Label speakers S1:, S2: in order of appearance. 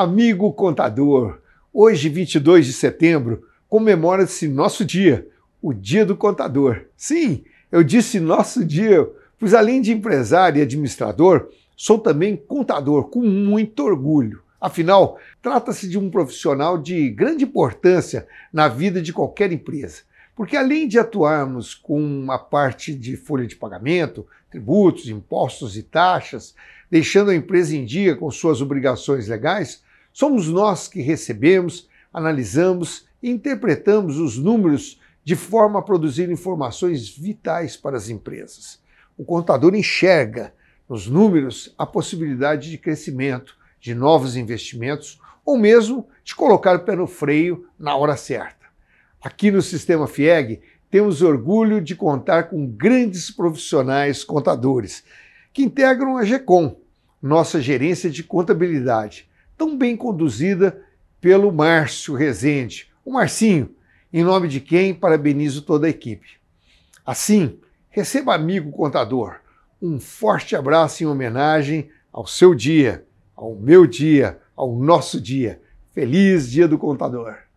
S1: Amigo contador, hoje, 22 de setembro, comemora-se nosso dia, o Dia do Contador. Sim, eu disse nosso dia, pois além de empresário e administrador, sou também contador com muito orgulho. Afinal, trata-se de um profissional de grande importância na vida de qualquer empresa. Porque além de atuarmos com a parte de folha de pagamento, tributos, impostos e taxas, deixando a empresa em dia com suas obrigações legais, Somos nós que recebemos, analisamos e interpretamos os números de forma a produzir informações vitais para as empresas. O contador enxerga nos números a possibilidade de crescimento, de novos investimentos ou mesmo de colocar o pé no freio na hora certa. Aqui no Sistema FIEG, temos orgulho de contar com grandes profissionais contadores que integram a GECOM, nossa gerência de contabilidade, tão bem conduzida pelo Márcio Rezende. O Marcinho, em nome de quem parabenizo toda a equipe. Assim, receba amigo contador, um forte abraço em homenagem ao seu dia, ao meu dia, ao nosso dia. Feliz Dia do Contador!